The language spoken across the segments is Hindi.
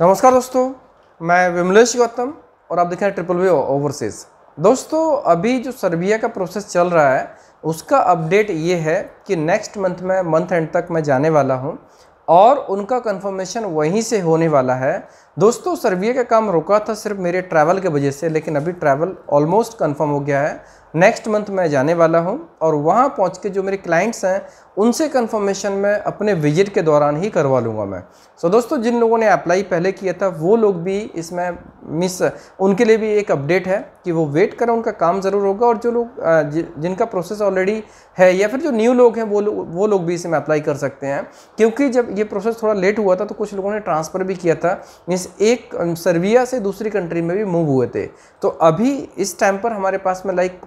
नमस्कार दोस्तों मैं विमलेश गौतम और आप देख रहे हैं ट्रिपल वे ओवरसीज दोस्तों अभी जो सर्बिया का प्रोसेस चल रहा है उसका अपडेट ये है कि नेक्स्ट मंथ में मंथ एंड तक मैं जाने वाला हूँ और उनका कंफर्मेशन वहीं से होने वाला है दोस्तों सर्वे का काम रुका था सिर्फ मेरे ट्रैवल के वजह से लेकिन अभी ट्रैवल ऑलमोस्ट कंफर्म हो गया है नेक्स्ट मंथ मैं जाने वाला हूं और वहां पहुंच के जो मेरे क्लाइंट्स हैं उनसे कंफर्मेशन मैं अपने विजिट के दौरान ही करवा लूँगा मैं सो so, दोस्तों जिन लोगों ने अप्लाई पहले किया था वो लोग भी इसमें मिस उनके लिए भी एक अपडेट है कि वो वेट करें उनका काम ज़रूर होगा और जो लोग जिनका प्रोसेस ऑलरेडी है या फिर जो न्यू लोग हैं वो लो, वो लोग भी इसमें अप्लाई कर सकते हैं क्योंकि जब ये प्रोसेस थोड़ा लेट हुआ था तो कुछ लोगों ने ट्रांसफ़र भी किया था मीन्स एक सर्बिया से दूसरी कंट्री में भी मूव हुए थे तो अभी इस टाइम पर हमारे पास में लाइक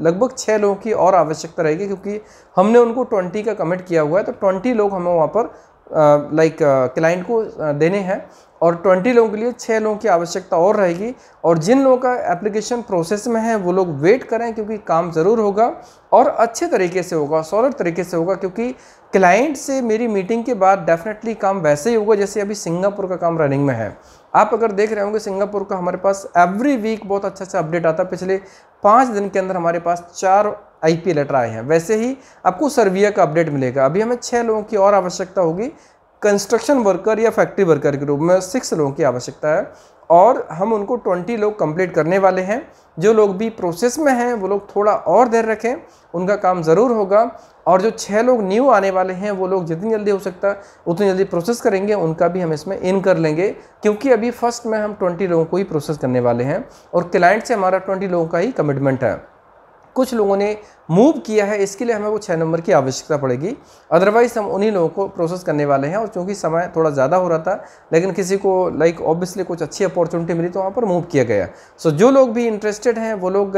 लगभग छः लोगों की और आवश्यकता रहेगी क्योंकि हमने उनको ट्वेंटी का कमिट किया हुआ है तो ट्वेंटी लोग हमें वहाँ पर लाइक क्लाइंट को देने हैं और ट्वेंटी लोगों के लिए छः लोगों की आवश्यकता और रहेगी और जिन लोगों का एप्लीकेशन प्रोसेस में है वो लोग वेट करें क्योंकि काम ज़रूर होगा और अच्छे तरीके से होगा सॉलिड तरीके से होगा क्योंकि क्लाइंट से मेरी मीटिंग के बाद डेफिनेटली काम वैसे ही होगा जैसे अभी सिंगापुर का काम रनिंग में है आप अगर देख रहे होंगे सिंगापुर का हमारे पास एवरी वीक बहुत अच्छा अच्छा अपडेट आता है पिछले पाँच दिन के अंदर हमारे पास चार आई पी लेटर आए हैं वैसे ही आपको सर्विया का अपडेट मिलेगा अभी हमें छः लोगों की और आवश्यकता होगी कंस्ट्रक्शन वर्कर या फैक्ट्री वर्कर के रूप में सिक्स लोगों की आवश्यकता है और हम उनको ट्वेंटी लोग कंप्लीट करने वाले हैं जो लोग भी प्रोसेस में हैं वो लोग थोड़ा और देर रखें उनका काम ज़रूर होगा और जो छः लोग न्यू आने वाले हैं वो लोग जितनी जल्दी हो सकता है उतनी जल्दी प्रोसेस करेंगे उनका भी हम इसमें इन कर लेंगे क्योंकि अभी फर्स्ट में हम ट्वेंटी लोगों को ही प्रोसेस करने वाले हैं और क्लाइंट से हमारा ट्वेंटी लोगों का ही कमिटमेंट है कुछ लोगों ने मूव किया है इसके लिए हमें वो छः नंबर की आवश्यकता पड़ेगी अदरवाइज़ हम उन्हीं लोगों को प्रोसेस करने वाले हैं और चूँकि समय थोड़ा ज़्यादा हो रहा था लेकिन किसी को लाइक like, ऑब्वियसली कुछ अच्छी अपॉर्चुनिटी मिली तो वहाँ पर मूव किया गया सो so, जो लोग भी इंटरेस्टेड हैं वो लोग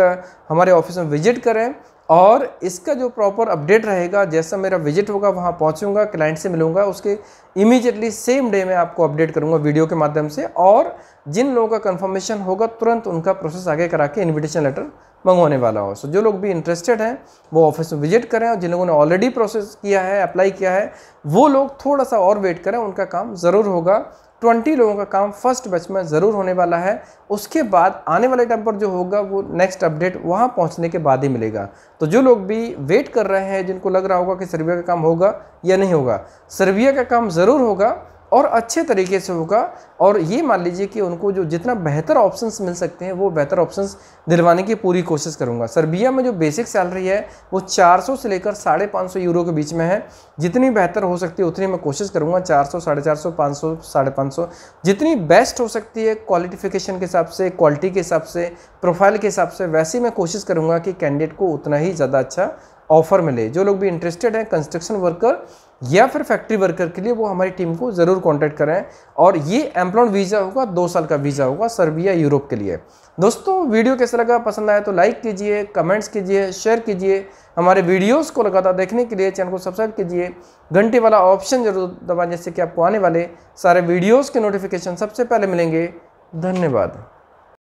हमारे ऑफिस में विजिट करें और इसका जो प्रॉपर अपडेट रहेगा जैसा मेरा विजिट होगा वहाँ पहुँचूंगा क्लाइंट से मिलूँगा उसके इमीजिएटली सेम डे में आपको अपडेट करूँगा वीडियो के माध्यम से और जिन लोगों का कंफर्मेशन होगा तुरंत उनका प्रोसेस आगे करा के इन्विटेशन लेटर मंगवाने वाला हो सो जो लोग भी इंटरेस्टेड हैं वो ऑफिस में विजिट करें और जिन लोगों ने ऑलरेडी प्रोसेस किया है अप्लाई किया है वो लोग थोड़ा सा और वेट करें उनका काम ज़रूर होगा ट्वेंटी लोगों का काम फर्स्ट बैच में ज़रूर होने वाला है उसके बाद आने वाले टाइम पर जो होगा वो नेक्स्ट अपडेट वहाँ पहुँचने के बाद ही मिलेगा तो जो लोग भी वेट कर रहे हैं जिनको लग रहा होगा कि सर्विया का काम होगा या नहीं होगा सर्विया का काम ज़रूर होगा और अच्छे तरीके से होगा और ये मान लीजिए कि उनको जो जितना बेहतर ऑप्शंस मिल सकते हैं वो बेहतर ऑप्शंस दिलवाने की पूरी कोशिश करूँगा सर्बिया में जो बेसिक सैलरी है वो 400 से लेकर साढ़े पाँच यूरो के बीच में है जितनी बेहतर हो सकती है उतनी मैं कोशिश करूँगा चार सौ साढ़े चार सौ पाँच सौ साढ़े पाँच सौ जितनी बेस्ट हो सकती है क्वालिफिकेशन के हिसाब से क्वालिटी के हिसाब से प्रोफाइल के हिसाब से वैसे मैं कोशिश करूँगा कि कैंडिडेट को उतना ही ज़्यादा अच्छा ऑफ़र मिले जो लोग भी इंटरेस्टेड हैं कंस्ट्रक्शन वर्कर या फिर फैक्ट्री वर्कर के लिए वो हमारी टीम को ज़रूर कॉन्टैक्ट करें और ये एम्प्लॉन वीज़ा होगा दो साल का वीज़ा होगा सर्बिया यूरोप के लिए दोस्तों वीडियो कैसा लगा पसंद आया तो लाइक कीजिए कमेंट्स कीजिए शेयर कीजिए हमारे वीडियोस को लगातार देखने के लिए चैनल को सब्सक्राइब कीजिए घंटे वाला ऑप्शन जरूर दबाएं जैसे कि आपको आने वाले सारे वीडियोस के नोटिफिकेशन सबसे पहले मिलेंगे धन्यवाद